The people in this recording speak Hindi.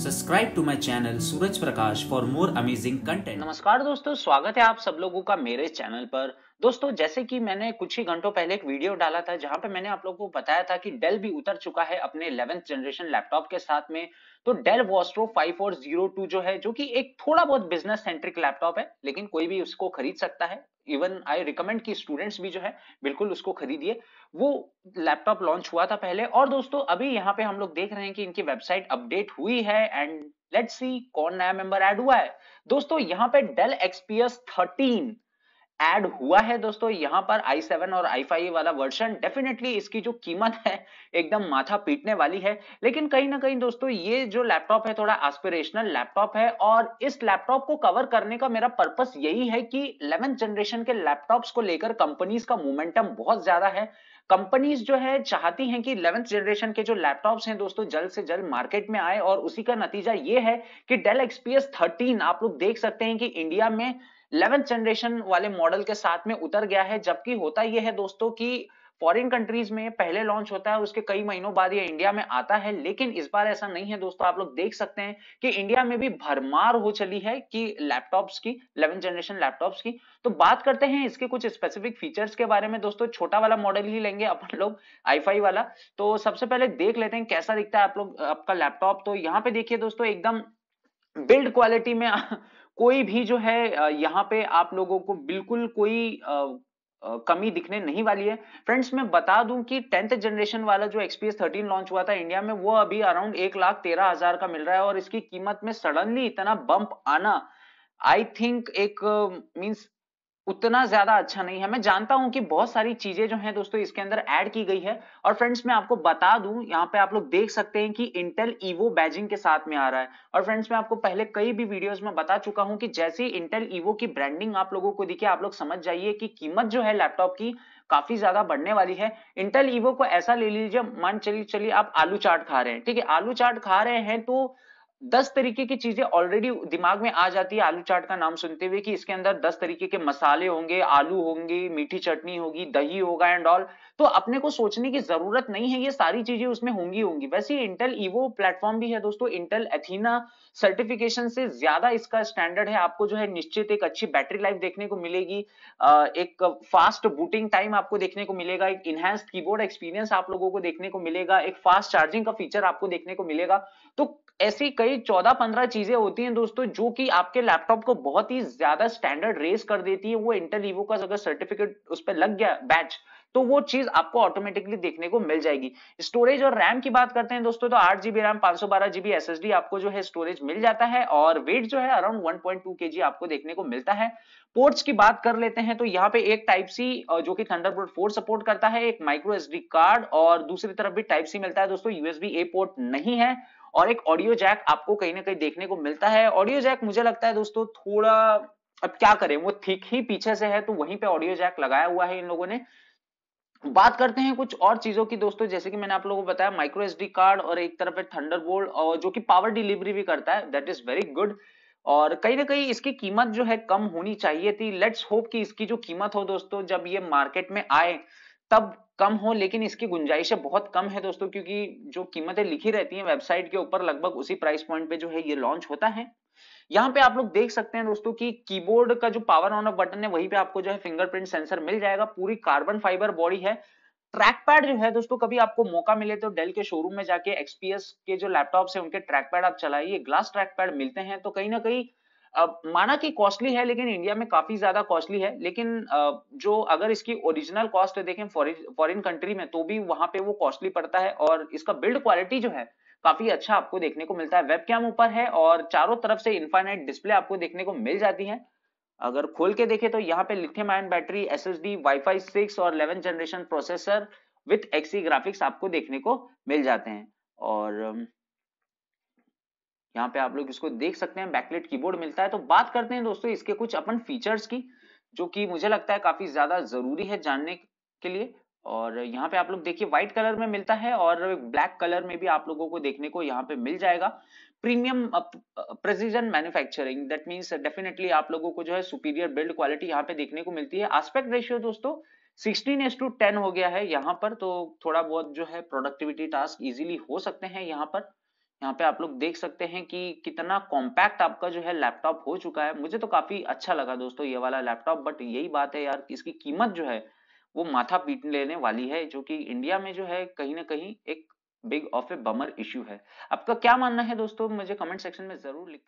subscribe to my channel Suraj Prakash for more amazing content नमस्कार दोस्तों स्वागत है आप सब लोगों का मेरे चैनल पर दोस्तों जैसे कि मैंने कुछ ही घंटों पहले एक वीडियो डाला था जहां पे मैंने आप लोगों को बताया था कि डेल भी उतर चुका है अपने इलेवेंथ जनरेशन लैपटॉप के साथ में तो डेल वॉस्ट्रो टू जो है जो कि एक थोड़ा बहुत बिजनेस सेंट्रिक लैपटॉप है लेकिन कोई भी उसको खरीद सकता है इवन आई रिकमेंड की स्टूडेंट्स भी जो है बिल्कुल उसको खरीदिए वो लैपटॉप लॉन्च हुआ था पहले और दोस्तों अभी यहाँ पे हम लोग देख रहे हैं कि इनकी वेबसाइट अपडेट हुई है एंड लेट्स सी कौन नया मेंबर ऐड हुआ है दोस्तों यहाँ पे डेल एक्सपीएस थर्टीन ऐड हुआ है दोस्तों यहाँ पर i7 और i5 वाला वर्जन डेफिनेटली इसकी जो कीमत है एकदम माथा पीटने वाली है लेकिन कहीं ना कहीं दोस्तों ये जो लैपटॉप है थोड़ा एस्पिरेशनल लैपटॉप है और इस लैपटॉप को कवर करने का मेरा पर्पस यही है कि इलेवेंथ जनरेशन के लैपटॉप्स को लेकर कंपनीज का मोमेंटम बहुत ज्यादा है कंपनीज जो है चाहती हैं कि इलेवेंथ जनरेशन के जो लैपटॉप्स हैं दोस्तों जल्द से जल्द मार्केट में आए और उसी का नतीजा ये है कि डेल एक्सपीएस 13 आप लोग देख सकते हैं कि इंडिया में इलेवेंथ जनरेशन वाले मॉडल के साथ में उतर गया है जबकि होता यह है दोस्तों की फॉरेन कंट्रीज में पहले लॉन्च होता है उसके कई महीनों बाद ये इंडिया में आता है लेकिन इस बार ऐसा नहीं है दोस्तों आप लोग देख सकते हैं कि इंडिया में भी भरमार हो चली है कि लैपटॉप्स की 11 जनरेशन लैपटॉप्स की तो बात करते हैं इसके कुछ स्पेसिफिक फीचर्स के बारे में दोस्तों छोटा वाला मॉडल ही लेंगे अपन लोग आई वाला तो सबसे पहले देख लेते हैं कैसा दिखता है आप लोग आपका लैपटॉप तो यहाँ पे देखिए दोस्तों एकदम बिल्ड क्वालिटी में कोई भी जो है यहाँ पे आप लोगों को बिल्कुल कोई आ, आ, कमी दिखने नहीं वाली है फ्रेंड्स मैं बता दूं कि टेंथ जनरेशन वाला जो एक्सपीएस थर्टीन लॉन्च हुआ था इंडिया में वो अभी अराउंड एक लाख तेरह हजार का मिल रहा है और इसकी कीमत में सडनली इतना बम्प आना आई थिंक एक मीन्स उतना ज्यादा अच्छा नहीं है मैं जानता हूं कि बहुत सारी चीजें जो हैं दोस्तों इसके अंदर ऐड की गई है और फ्रेंड्स मैं आपको बता दूं यहाँ पे आप लोग देख सकते हैं कि इंटेल ईवो बैजिंग के साथ में आ रहा है और फ्रेंड्स मैं आपको पहले कई भी वीडियोस में बता चुका हूं कि जैसे ही इंटेल ईवो की ब्रांडिंग आप लोगों को दिखे आप लोग समझ जाइए की कीमत जो है लैपटॉप की काफी ज्यादा बढ़ने वाली है इंटेल ईवो को ऐसा ले लीजिए मान चलिए चलिए आप आलू चाट खा रहे हैं ठीक है आलू चाट खा रहे हैं तो दस तरीके की चीजें ऑलरेडी दिमाग में आ जाती है आलू चाट का नाम सुनते हुए कि इसके अंदर दस तरीके के मसाले होंगे आलू होंगे मीठी चटनी होगी दही होगा एंड ऑल तो अपने को सोचने की जरूरत नहीं है ये सारी चीजें उसमें होंगी होंगी वैसे इंटेल ईवो प्लेटफॉर्म भी है दोस्तों इंटेल एथीना सर्टिफिकेशन से ज्यादा इसका स्टैंडर्ड है आपको जो है निश्चित एक अच्छी बैटरी लाइफ देखने को मिलेगी एक फास्ट बूटिंग टाइम आपको देखने को मिलेगा एक इनहेंस्ड कीबोर्ड एक्सपीरियंस आप लोगों को देखने को मिलेगा एक फास्ट चार्जिंग का फीचर आपको देखने को मिलेगा तो ऐसी कई चौदह पंद्रह चीजें होती हैं दोस्तों जो कि आपके लैपटॉप को बहुत ही ज्यादा स्टैंडर्ड रेस कर देती है वो इंटरलीवो का अगर सर्टिफिकेट उस पर लग गया बैच तो वो चीज आपको ऑटोमेटिकली देखने को मिल जाएगी स्टोरेज और रैम की बात करते हैं दोस्तों तो आठ जीबी रैम पांच सौ बारह जीबी एस आपको जो है स्टोरेज मिल जाता है और वेट जो है अराउंड वन पॉइंट टू के जी आपको देखने को मिलता है पोर्ट्स की बात कर लेते हैं तो यहाँ पे एक टाइप सी जो कि थंडरबर्ड फोर सपोर्ट करता है एक माइक्रो एसडी कार्ड और दूसरी तरफ भी टाइप सी मिलता है दोस्तों यूएसबी ए पोर्ट नहीं है और एक ऑडियो जैक आपको कहीं ना कहीं देखने को मिलता है ऑडियो जैक मुझे लगता है दोस्तों थोड़ा अब क्या करें वो ठीक ही पीछे से है तो वहीं पे ऑडियो जैक लगाया हुआ है इन लोगों ने बात करते हैं कुछ और चीजों की दोस्तों जैसे कि मैंने आप लोगों को बताया माइक्रो एस कार्ड और एक तरफ है थंडर और जो कि पावर डिलीवरी भी करता है दैट इज वेरी गुड और कहीं ना कहीं इसकी कीमत जो है कम होनी चाहिए थी लेट्स होप कि इसकी जो कीमत हो दोस्तों जब ये मार्केट में आए तब कम हो लेकिन इसकी गुंजाइशें बहुत कम है दोस्तों क्योंकि जो कीमतें लिखी रहती हैं वेबसाइट के ऊपर लगभग उसी प्राइस पॉइंट पे जो है ये लॉन्च होता है यहाँ पे आप लोग देख सकते हैं दोस्तों कि कीबोर्ड का जो पावर ऑन ऑफ बटन है वहीं पे आपको जो है फिंगरप्रिंट सेंसर मिल जाएगा पूरी कार्बन फाइबर बॉडी है ट्रैक पैड जो है दोस्तों कभी आपको मौका मिले तो डेल के शोरूम में जाके एक्सपीएस के जो लैपटॉप है उनके ट्रैक पैड आप चलाइए ग्लास ट्रैक पैड मिलते हैं तो कहीं ना कहीं माना कि कॉस्टली है लेकिन इंडिया में काफी ज्यादा कॉस्टली है लेकिन जो अगर इसकी ओरिजिनल कॉस्ट देखें फॉरेन कंट्री में तो भी वहां पे वो कॉस्टली पड़ता है और इसका बिल्ड क्वालिटी जो है काफी अच्छा आपको देखने को मिलता है वेब कैम ऊपर है और चारों तरफ से इन्फाइनाइट डिस्प्ले आपको देखने को मिल जाती है अगर खोल के देखें तो यहाँ पे lithium ion battery S S D wifi six और eleven generation processor with Xe graphics आपको देखने को मिल जाते हैं और यहाँ पे आप लोग इसको देख सकते हैं बैकलेट कीबोर्ड मिलता है तो बात करते हैं दोस्तों इसके कुछ अपन फीचर्स की जो कि मुझे लगता है काफी ज्यादा जरूरी है जानने के लिए और यहाँ पे आप लोग देखिए व्हाइट कलर में मिलता है और ब्लैक कलर में भी आप लोगों को देखने को यहाँ पे मिल जाएगा premium precision manufacturing that means definitely आप लोगों को जो है सुपीरियर बिल्ड क्वालिटी यहाँ पे देखने को मिलती है आस्पेक्ट रेशियो दोस्तों सिक्सटीन एस टू टेन हो गया है यहाँ पर तो थोड़ा बहुत जो है प्रोडक्टिविटी टास्क इजिली हो सकते हैं यहाँ पर यहाँ पे आप लोग देख सकते हैं कि कितना कॉम्पैक्ट आपका जो है लैपटॉप हो चुका है मुझे तो काफी अच्छा लगा दोस्तों ये वाला लैपटॉप बट यही बात है यार इसकी कीमत जो है वो माथा पीट लेने वाली है जो कि इंडिया में जो है कहीं ना कहीं एक big of a bummer issue है आपका क्या मानना है दोस्तों मुझे कमेंट सेक्शन में जरूर लिख